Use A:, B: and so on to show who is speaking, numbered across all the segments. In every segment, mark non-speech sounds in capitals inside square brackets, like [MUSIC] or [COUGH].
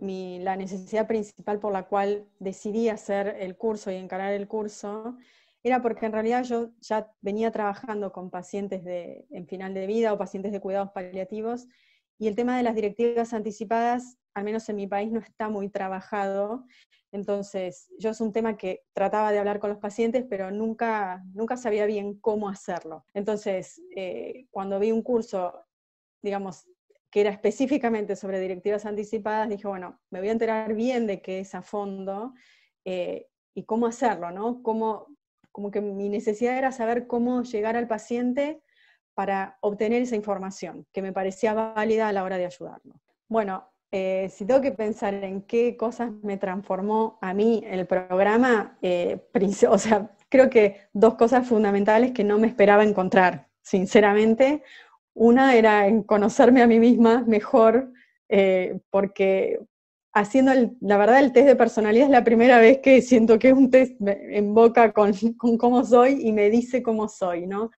A: la necesidad principal por la cual decidí hacer el curso y encarar el curso era porque en realidad yo ya venía trabajando con pacientes en final de vida o pacientes de cuidados paliativos y el tema de las directivas anticipadas, al menos en mi país, no está muy trabajado. Entonces, yo es un tema que trataba de hablar con los pacientes, pero nunca, nunca sabía bien cómo hacerlo. Entonces, eh, cuando vi un curso, digamos, que era específicamente sobre directivas anticipadas, dije, bueno, me voy a enterar bien de qué es a fondo eh, y cómo hacerlo, ¿no? Cómo, como que mi necesidad era saber cómo llegar al paciente para obtener esa información que me parecía válida a la hora de ayudarlo. Bueno, eh, si tengo que pensar en qué cosas me transformó a mí el programa, eh, o sea, creo que dos cosas fundamentales que no me esperaba encontrar, sinceramente. Una era en conocerme a mí misma mejor, eh, porque haciendo, la verdad, el test de personalidad es la primera vez que siento que un test me invoca [LAUGHS] con, cómo soy y me dice cómo soy, ¿no?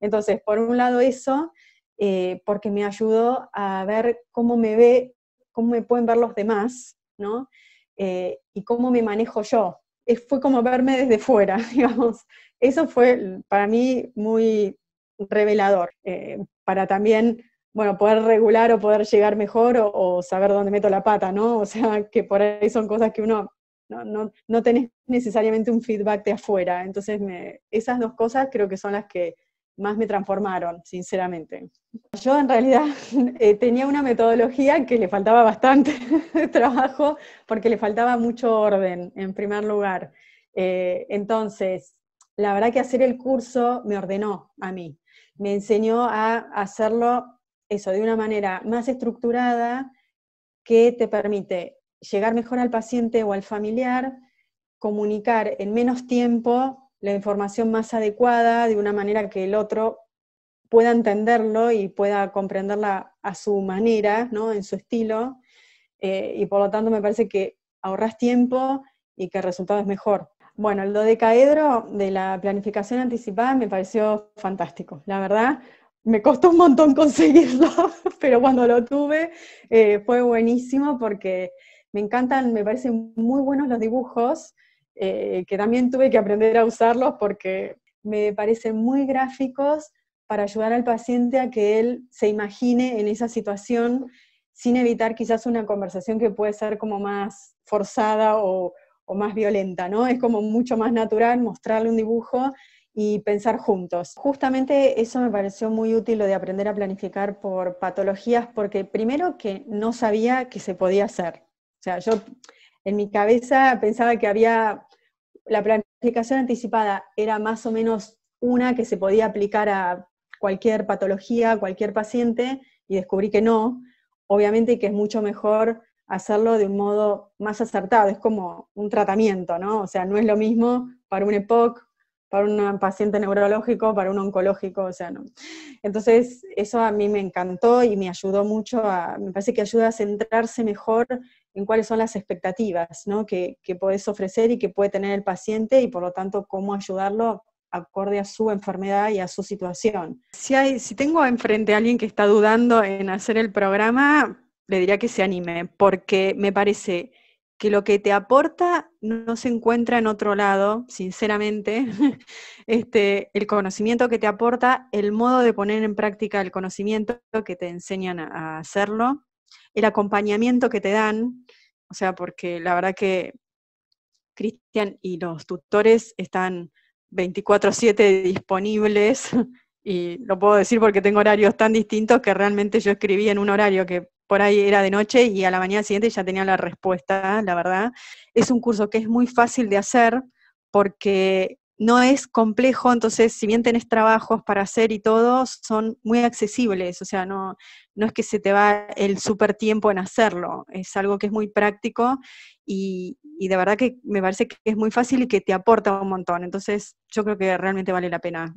A: Entonces, por un lado eso, eh, porque me ayudó a ver cómo me ve, cómo me pueden ver los demás, ¿no? Eh, y cómo me manejo yo. fue como verme desde fuera, [LAUGHS] digamos. Eso fue para mí muy revelador, eh, para también, bueno, poder regular o poder llegar mejor o, saber dónde meto la pata, ¿no? O sea, que por ahí son cosas que uno no, no, no tenés necesariamente un feedback de afuera. Entonces, esas dos cosas creo que son las que más me transformaron, sinceramente. Yo en realidad [LAUGHS] eh, tenía una metodología que le faltaba bastante [LAUGHS] trabajo porque le faltaba mucho orden, en primer lugar. Eh, entonces, la verdad que hacer el curso me ordenó a mí me enseñó a hacerlo eso de una manera más estructurada que te permite llegar mejor al paciente o al familiar, comunicar en menos tiempo la información más adecuada de una manera que el otro pueda entenderlo y pueda comprenderla a su manera, ¿no? en su estilo, eh, y por lo tanto me parece que ahorras tiempo y que el resultado es mejor. Bueno, lo de Caedro, de la planificación anticipada, me pareció fantástico. La verdad, me costó un montón [LAUGHS] conseguirlo, pero cuando lo tuve eh, fue buenísimo porque me encantan, me parecen muy buenos los dibujos, eh, que también tuve que aprender a usarlos porque me parecen muy gráficos para ayudar al paciente a que él se imagine en esa situación sin evitar quizás una conversación que puede ser como más forzada o, o más violenta, ¿no? Es como mucho más natural mostrarle un dibujo y pensar juntos. Justamente eso me pareció muy útil lo de aprender a planificar por patologías, porque primero que no sabía que se podía hacer. O sea, yo en mi cabeza pensaba que había la planificación anticipada era más o menos una que se podía aplicar a cualquier patología, cualquier paciente, y descubrí que no. Obviamente que es mucho mejor hacerlo de un modo más acertado, es como un tratamiento, ¿no? O sea, no es lo mismo para un EPOC, para un paciente neurológico, para un oncológico, o sea, no. Entonces, eso a mí me encantó y me ayudó mucho, a, me parece que ayuda a centrarse mejor en cuáles son las expectativas, ¿no? Que, puedes ofrecer y que puede tener el paciente y por lo tanto cómo ayudarlo acorde a su enfermedad y a su situación. Si, hay, si tengo enfrente a alguien que está dudando en hacer el programa, le diría que se anime, porque me parece que lo que te aporta no se encuentra en otro lado, sinceramente. [LAUGHS] Este, el conocimiento que te aporta, el modo de poner en práctica el conocimiento que te enseñan a hacerlo, el acompañamiento que te dan, o sea, porque la verdad que Cristian y los tutores están 24/7 disponibles [LAUGHS] y lo puedo decir porque tengo horarios tan distintos que realmente yo escribí en un horario que por ahí era de noche y a la mañana siguiente ya tenía la respuesta, la verdad. Es un curso que es muy fácil de hacer porque no es complejo, entonces si bien tenés trabajos para hacer y todo, son muy accesibles, o sea, no, no es que se te va el súper tiempo en hacerlo, es algo que es muy práctico y, y de verdad que me parece que es muy fácil y que te aporta un montón, entonces yo creo que realmente vale la pena.